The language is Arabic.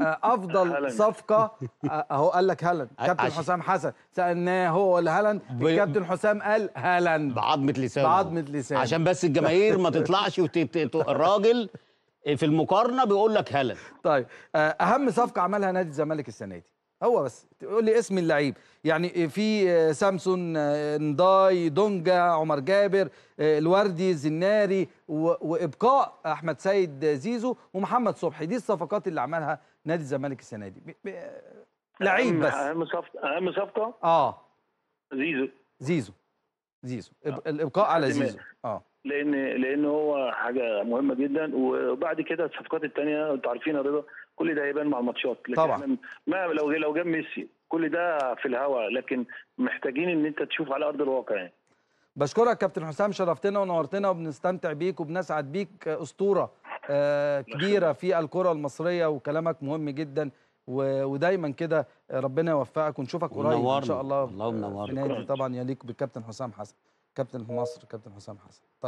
آه، افضل صفقه آه، اهو قال لك هالاند كابتن حسام حسن سالناه هو ولا هالاند الكابتن حسام قال هالاند بعضمه لسانه بعضمه لسانه عشان بس الجماهير ما تطلعش الراجل في المقارنه بيقول لك هالاند طيب آه، اهم صفقه عملها نادي الزمالك السنه دي هو بس تقول لي اسم اللعيب يعني في آه، سامسون آه، نداي دونجا عمر جابر آه، الوردي زناري وابقاء احمد سيد زيزو ومحمد صبحي دي الصفقات اللي عملها نادي الزمالك السنه دي لعيب بس اهم صفقه اهم صفقه اه زيزو زيزو زيزو آه. الابقاء على زيزو اه لان لان هو حاجه مهمه جدا وبعد كده الصفقات الثانيه انتوا عارفين يا رضا كل ده هيبان مع الماتشات لكن طبعا ما لو لو جاب ميسي كل ده في الهوا لكن محتاجين ان انت تشوف على ارض الواقع يعني بشكرك كابتن حسام شرفتنا ونورتنا وبنستمتع بيك وبنسعد بيك اسطوره آه، كبيره في الكره المصريه وكلامك مهم جدا ودايما كده ربنا يوفقك ونشوفك قريب ان شاء الله الله منورنا طبعا يليق بالكابتن حسام حسن كابتن مصر كابتن حسام حسن طيب